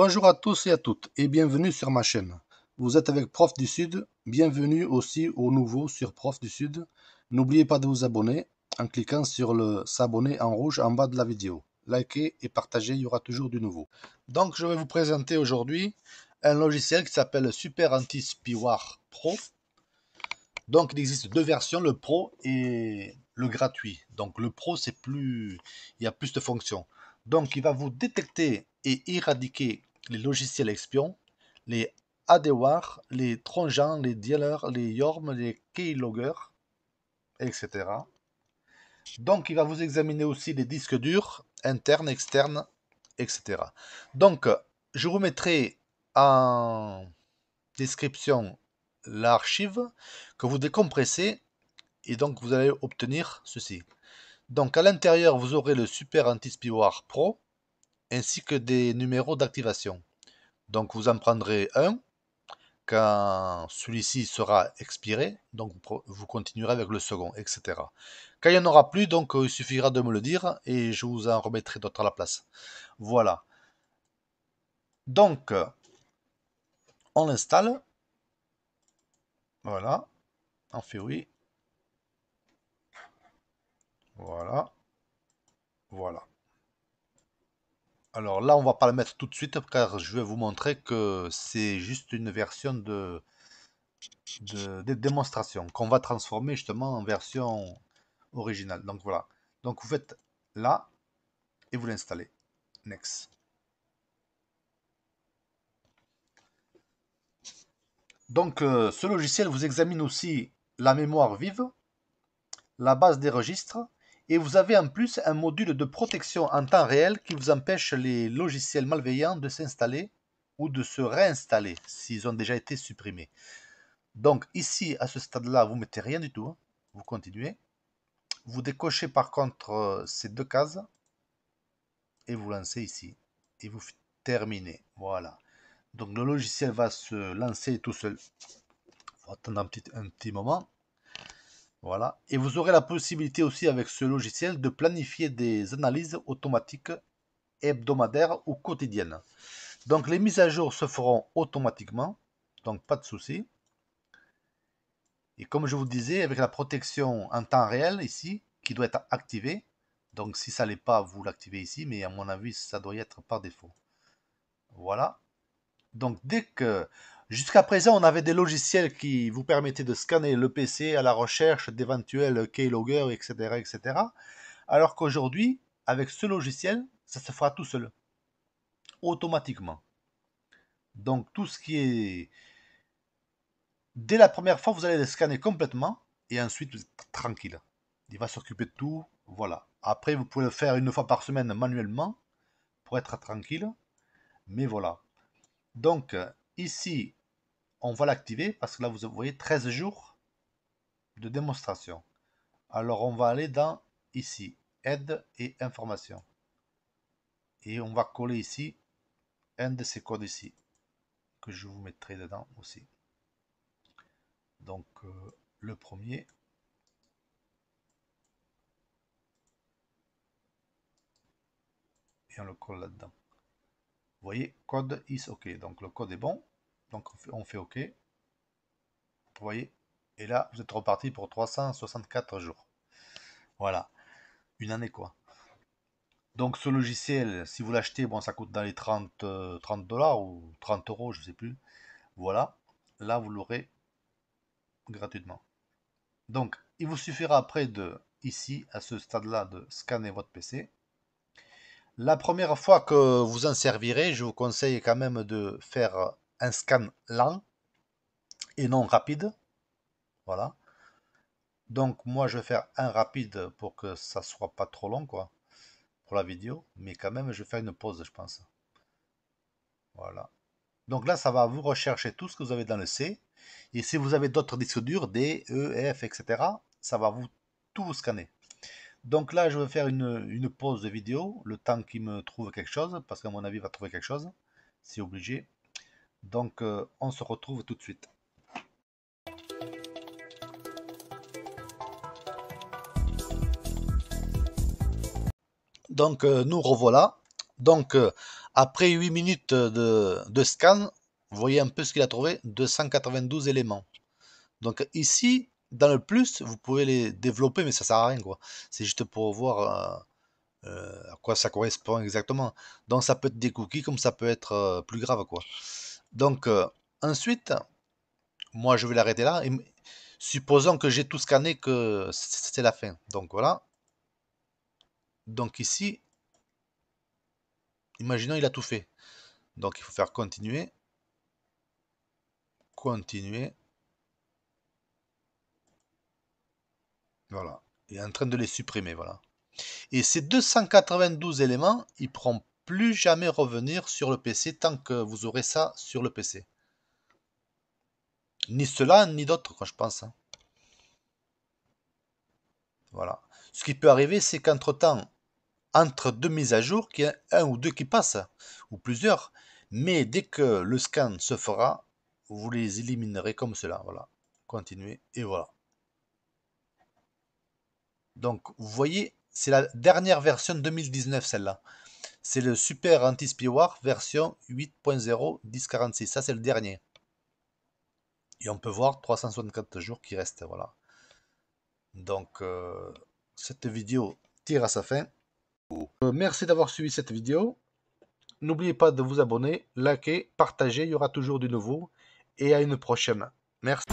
Bonjour à tous et à toutes et bienvenue sur ma chaîne. Vous êtes avec Prof du Sud, bienvenue aussi au nouveau sur Prof du Sud. N'oubliez pas de vous abonner en cliquant sur le s'abonner en rouge en bas de la vidéo. Likez et partagez, il y aura toujours du nouveau. Donc je vais vous présenter aujourd'hui un logiciel qui s'appelle Super Anti Pro. Donc il existe deux versions, le Pro et le gratuit. Donc le Pro c'est plus, il y a plus de fonctions. Donc il va vous détecter et éradiquer les logiciels espions, les ADWAR, les Tronjan, les dealers, les Yorm, les keyloggers, etc. Donc, il va vous examiner aussi les disques durs, internes, externes, etc. Donc, je vous mettrai en description l'archive que vous décompressez et donc vous allez obtenir ceci. Donc, à l'intérieur, vous aurez le Super anti Pro, ainsi que des numéros d'activation. Donc vous en prendrez un quand celui-ci sera expiré, donc vous continuerez avec le second, etc. Quand il n'y en aura plus, donc euh, il suffira de me le dire et je vous en remettrai d'autres à la place. Voilà. Donc, on l'installe. Voilà. On fait oui. Voilà. Voilà. Alors là, on va pas la mettre tout de suite car je vais vous montrer que c'est juste une version de, démonstration qu'on va transformer justement en version originale. Donc voilà. Donc vous faites là et vous l'installez. Next. Donc euh, ce logiciel vous examine aussi la mémoire vive, la base des registres, et vous avez en plus un module de protection en temps réel qui vous empêche les logiciels malveillants de s'installer ou de se réinstaller s'ils ont déjà été supprimés. Donc ici, à ce stade-là, vous ne mettez rien du tout. Vous continuez. Vous décochez par contre euh, ces deux cases et vous lancez ici. Et vous terminez. Voilà. Donc le logiciel va se lancer tout seul. Il faut attendre un petit moment. Voilà. Et vous aurez la possibilité aussi avec ce logiciel de planifier des analyses automatiques hebdomadaires ou quotidiennes. Donc les mises à jour se feront automatiquement, donc pas de souci. Et comme je vous disais, avec la protection en temps réel ici, qui doit être activée, donc si ça n'est pas, vous l'activez ici, mais à mon avis, ça doit y être par défaut. Voilà. Donc dès que Jusqu'à présent, on avait des logiciels qui vous permettaient de scanner le PC à la recherche d'éventuels keyloggers, etc., etc. Alors qu'aujourd'hui, avec ce logiciel, ça se fera tout seul, automatiquement. Donc tout ce qui est... Dès la première fois, vous allez le scanner complètement et ensuite vous êtes tranquille. Il va s'occuper de tout, voilà. Après, vous pouvez le faire une fois par semaine manuellement pour être tranquille, mais voilà. Donc ici, on va l'activer parce que là vous voyez 13 jours de démonstration. Alors on va aller dans ici, aide et information. Et on va coller ici un de ces codes ici, que je vous mettrai dedans aussi. Donc euh, le premier. Et on le colle là-dedans. Vous voyez, code is OK. Donc le code est bon. Donc on fait, OK. Vous voyez Et là, vous êtes reparti pour 364 jours. Voilà. Une année quoi. Donc ce logiciel, si vous l'achetez, bon, ça coûte dans les 30, 30 euh, dollars ou 30 euros, je ne sais plus. Voilà. Là, vous l'aurez gratuitement. Donc, il vous suffira après de, ici, à ce stade-là, de scanner votre PC. La première fois que vous en servirez, je vous conseille quand même de faire scan lent et non rapide. Voilà. Donc moi je vais faire un rapide pour que ça soit pas trop long quoi pour la vidéo, mais quand même je vais faire une pause je pense. Voilà. Donc là ça va vous rechercher tout ce que vous avez dans le C et si vous avez d'autres disques durs D, E, F etc ça va vous tout scanner. Donc là je vais faire une, une pause de vidéo le temps qu'il me trouve quelque chose parce qu'à mon avis il va trouver quelque chose c'est obligé. Donc, euh, on se retrouve tout de suite. Donc, euh, nous revoilà. Donc, euh, après 8 minutes de, scan, vous voyez un peu ce qu'il a trouvé 292 éléments. Donc, ici, dans le plus, vous pouvez les développer, mais ça sert à rien. C'est juste pour voir à quoi ça correspond exactement. Donc, ça peut être des cookies, comme ça peut être plus grave. quoi. Donc euh, ensuite, moi je vais l'arrêter là. Et supposons que j'ai tout scanné, que c'est la fin. Donc voilà. Donc ici, imaginons il a tout fait. Donc il faut faire continuer. Continuer. Voilà. Il est en train de les supprimer. Voilà. Et ces 292 éléments, il ne prend plus jamais revenir sur le PC tant que vous aurez ça sur le PC. Ni cela, ni d'autres, quand je pense. Hein. Voilà. Ce qui peut arriver, c'est qu'entre-temps, entre deux mises à jour, qu'il y a un ou deux qui passent, ou plusieurs. Mais dès que le scan se fera, vous les éliminerez comme cela. Voilà. Continuez. Et voilà. Donc, vous voyez, c'est la dernière version 2019, celle-là. C'est le Super Anti-Spyware version 8.0 1046. Ça, c'est le dernier. Et on peut voir 364 jours qui restent. Voilà. Donc, euh, cette vidéo tire à sa fin. Euh, merci d'avoir suivi cette vidéo. N'oubliez pas de vous abonner, liker, partager. Il y aura toujours du nouveau. Et à une prochaine. Merci.